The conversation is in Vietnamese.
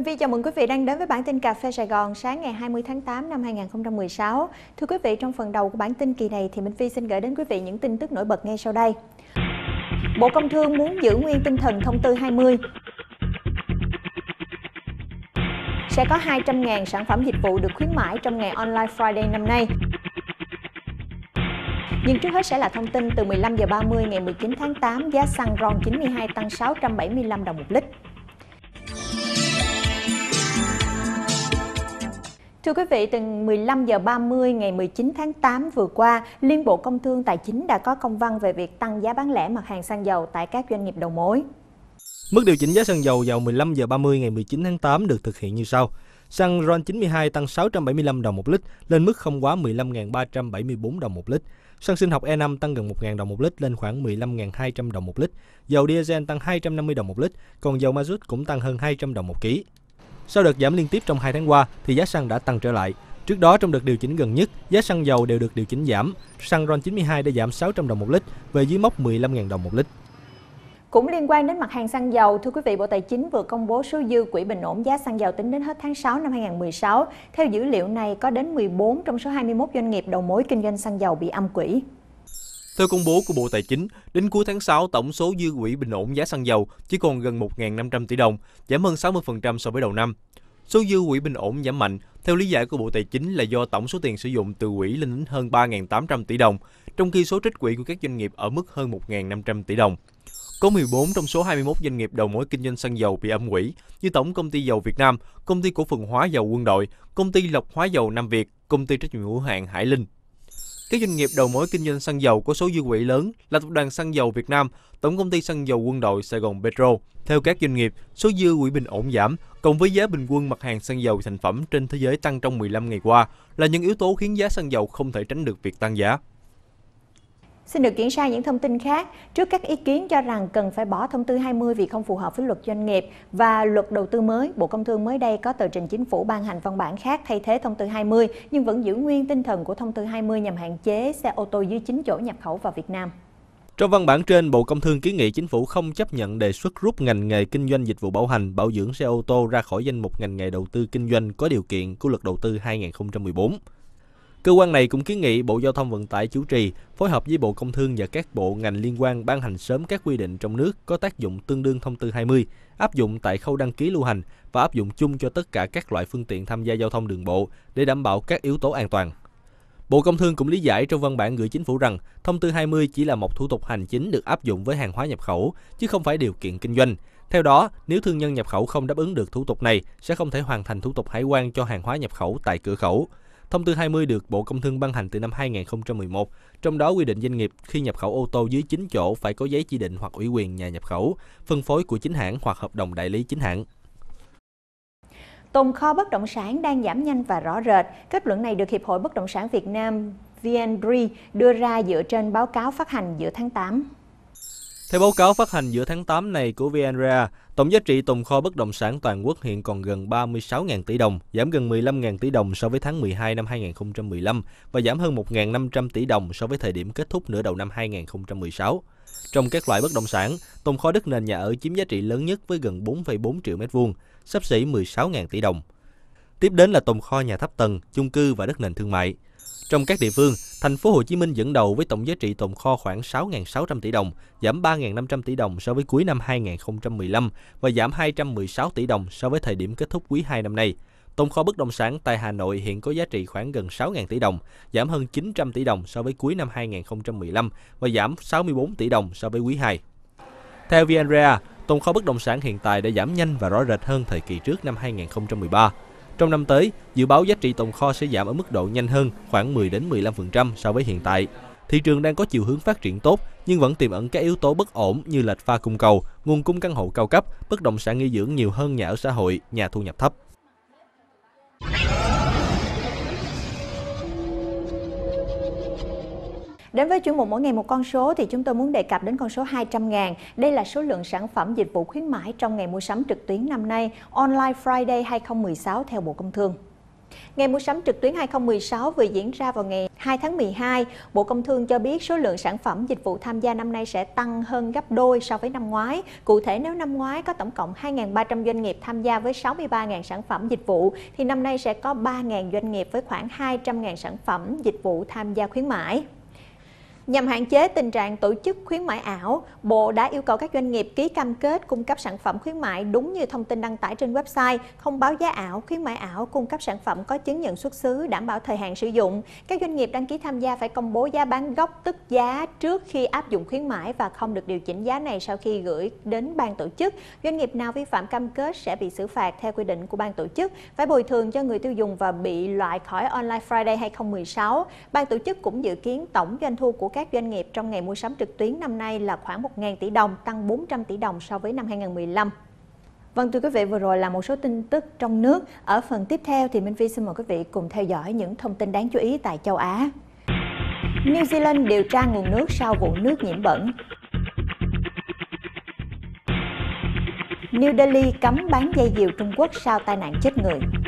Minh Phi chào mừng quý vị đang đến với bản tin Cà phê Sài Gòn sáng ngày 20 tháng 8 năm 2016. Thưa quý vị, trong phần đầu của bản tin kỳ này thì Minh Phi xin gửi đến quý vị những tin tức nổi bật ngay sau đây. Bộ Công Thương muốn giữ nguyên tinh thần thông tư 20. Sẽ có 200.000 sản phẩm dịch vụ được khuyến mãi trong ngày Online Friday năm nay. Nhưng trước hết sẽ là thông tin từ 15 giờ 30 ngày 19 tháng 8 giá xăng RON 92 tăng 675 đồng một lít. Thưa quý vị, từ 15 h 30 ngày 19 tháng 8 vừa qua, Liên Bộ Công Thương Tài chính đã có công văn về việc tăng giá bán lẻ mặt hàng xăng dầu tại các doanh nghiệp đầu mối. Mức điều chỉnh giá xăng dầu vào 15 giờ 30 ngày 19 tháng 8 được thực hiện như sau. Xăng RON 92 tăng 675 đồng một lít lên mức không quá 15.374 đồng một lít. Xăng sinh học E5 tăng gần 1.000 đồng một lít lên khoảng 15.200 đồng một lít. Dầu diesel tăng 250 đồng một lít, còn dầu mazut cũng tăng hơn 200 đồng một ký. Sau đợt giảm liên tiếp trong 2 tháng qua thì giá xăng đã tăng trở lại. Trước đó trong đợt điều chỉnh gần nhất, giá xăng dầu đều được điều chỉnh giảm. Xăng RON 92 đã giảm 600 đồng một lít về dưới mốc 15.000 đồng một lít. Cũng liên quan đến mặt hàng xăng dầu, thưa quý vị, Bộ Tài chính vừa công bố số dư quỹ bình ổn giá xăng dầu tính đến hết tháng 6 năm 2016. Theo dữ liệu này, có đến 14 trong số 21 doanh nghiệp đầu mối kinh doanh xăng dầu bị âm quỹ. Theo công bố của Bộ Tài chính, đến cuối tháng 6, tổng số dư quỹ bình ổn giá xăng dầu chỉ còn gần 1.500 tỷ đồng, giảm hơn 60% so với đầu năm. Số dư quỹ bình ổn giảm mạnh, theo lý giải của Bộ Tài chính là do tổng số tiền sử dụng từ quỹ lên đến hơn 3.800 tỷ đồng, trong khi số trích quỹ của các doanh nghiệp ở mức hơn 1.500 tỷ đồng. Có 14 trong số 21 doanh nghiệp đầu mối kinh doanh xăng dầu bị âm quỹ, như Tổng công ty dầu Việt Nam, Công ty cổ phần hóa dầu quân đội, Công ty lọc hóa dầu Nam Việt, Công ty trách nhiệm hữu hạn Hải Linh. Các doanh nghiệp đầu mối kinh doanh xăng dầu có số dư quỹ lớn là Tập đoàn Xăng dầu Việt Nam, Tổng công ty Xăng dầu Quân đội Sài Gòn Petro. Theo các doanh nghiệp, số dư quỹ bình ổn giảm, cộng với giá bình quân mặt hàng xăng dầu thành phẩm trên thế giới tăng trong 15 ngày qua là những yếu tố khiến giá xăng dầu không thể tránh được việc tăng giá. Xin được chuyển sang những thông tin khác. Trước các ý kiến cho rằng cần phải bỏ thông tư 20 vì không phù hợp với luật doanh nghiệp và luật đầu tư mới, Bộ Công Thương mới đây có tờ trình chính phủ ban hành văn bản khác thay thế thông tư 20 nhưng vẫn giữ nguyên tinh thần của thông tư 20 nhằm hạn chế xe ô tô dưới 9 chỗ nhập khẩu vào Việt Nam. Trong văn bản trên, Bộ Công Thương kiến nghị chính phủ không chấp nhận đề xuất rút ngành nghề kinh doanh dịch vụ bảo hành, bảo dưỡng xe ô tô ra khỏi danh mục ngành nghề đầu tư kinh doanh có điều kiện của luật đầu tư 2014. Cơ quan này cũng kiến nghị Bộ Giao thông Vận tải chủ trì phối hợp với Bộ Công Thương và các bộ ngành liên quan ban hành sớm các quy định trong nước có tác dụng tương đương thông tư 20 áp dụng tại khâu đăng ký lưu hành và áp dụng chung cho tất cả các loại phương tiện tham gia giao thông đường bộ để đảm bảo các yếu tố an toàn. Bộ Công Thương cũng lý giải trong văn bản gửi chính phủ rằng thông tư 20 chỉ là một thủ tục hành chính được áp dụng với hàng hóa nhập khẩu, chứ không phải điều kiện kinh doanh. Theo đó, nếu thương nhân nhập khẩu không đáp ứng được thủ tục này, sẽ không thể hoàn thành thủ tục hải quan cho hàng hóa nhập khẩu tại cửa khẩu. Thông tư 20 được Bộ Công Thương ban hành từ năm 2011, trong đó quy định doanh nghiệp khi nhập khẩu ô tô dưới 9 chỗ phải có giấy chỉ định hoặc ủy quyền nhà nhập khẩu, phân phối của chính hãng hoặc hợp đồng đại lý chính hãng. Tồn kho bất động sản đang giảm nhanh và rõ rệt. Kết luận này được Hiệp hội Bất động sản Việt Nam VNB đưa ra dựa trên báo cáo phát hành giữa tháng 8. Theo báo cáo phát hành giữa tháng 8 này của VNRA, tổng giá trị tồn kho bất động sản toàn quốc hiện còn gần 36.000 tỷ đồng, giảm gần 15.000 tỷ đồng so với tháng 12 năm 2015 và giảm hơn 1.500 tỷ đồng so với thời điểm kết thúc nửa đầu năm 2016. Trong các loại bất động sản, tồn kho đất nền nhà ở chiếm giá trị lớn nhất với gần 4,4 triệu m2, sắp xỉ 16.000 tỷ đồng. Tiếp đến là tồn kho nhà thấp tầng, chung cư và đất nền thương mại. Trong các địa phương, thành phố Hồ Chí Minh dẫn đầu với tổng giá trị tồn kho khoảng 6.600 tỷ đồng, giảm 3.500 tỷ đồng so với cuối năm 2015 và giảm 216 tỷ đồng so với thời điểm kết thúc quý 2 năm nay. Tồn kho bất động sản tại Hà Nội hiện có giá trị khoảng gần 6.000 tỷ đồng, giảm hơn 900 tỷ đồng so với cuối năm 2015 và giảm 64 tỷ đồng so với quý 2. Theo VNREA, tồn kho bất động sản hiện tại đã giảm nhanh và rõ rệt hơn thời kỳ trước năm 2013. Trong năm tới, dự báo giá trị tồn kho sẽ giảm ở mức độ nhanh hơn, khoảng 10 đến 15% so với hiện tại. Thị trường đang có chiều hướng phát triển tốt nhưng vẫn tiềm ẩn các yếu tố bất ổn như lệch pha cung cầu, nguồn cung căn hộ cao cấp, bất động sản nghỉ dưỡng nhiều hơn nhà ở xã hội, nhà thu nhập thấp. Đến với chuyên mục mỗi ngày một con số thì chúng tôi muốn đề cập đến con số 200 ngàn. Đây là số lượng sản phẩm dịch vụ khuyến mãi trong ngày mua sắm trực tuyến năm nay Online Friday 2016 theo Bộ Công Thương. Ngày mua sắm trực tuyến 2016 vừa diễn ra vào ngày 2 tháng 12, Bộ Công Thương cho biết số lượng sản phẩm dịch vụ tham gia năm nay sẽ tăng hơn gấp đôi so với năm ngoái. Cụ thể nếu năm ngoái có tổng cộng 2.300 doanh nghiệp tham gia với 63.000 sản phẩm dịch vụ, thì năm nay sẽ có 3.000 doanh nghiệp với khoảng 200.000 sản phẩm dịch vụ tham gia khuyến mãi. Nhằm hạn chế tình trạng tổ chức khuyến mại ảo, Bộ đã yêu cầu các doanh nghiệp ký cam kết cung cấp sản phẩm khuyến mại đúng như thông tin đăng tải trên website, không báo giá ảo, khuyến mại ảo, cung cấp sản phẩm có chứng nhận xuất xứ, đảm bảo thời hạn sử dụng. Các doanh nghiệp đăng ký tham gia phải công bố giá bán gốc tức giá trước khi áp dụng khuyến mãi và không được điều chỉnh giá này sau khi gửi đến ban tổ chức. Doanh nghiệp nào vi phạm cam kết sẽ bị xử phạt theo quy định của ban tổ chức, phải bồi thường cho người tiêu dùng và bị loại khỏi Online Friday 2016. Ban tổ chức cũng dự kiến tổng doanh thu của các các doanh nghiệp trong ngày mua sắm trực tuyến năm nay là khoảng 1.000 tỷ đồng, tăng 400 tỷ đồng so với năm 2015. Vâng thưa quý vị, vừa rồi là một số tin tức trong nước. Ở phần tiếp theo thì Minh vi xin mời quý vị cùng theo dõi những thông tin đáng chú ý tại châu Á. New Zealand điều tra nguồn nước sau vụ nước nhiễm bẩn. New Delhi cấm bán dây diều Trung Quốc sau tai nạn chết người.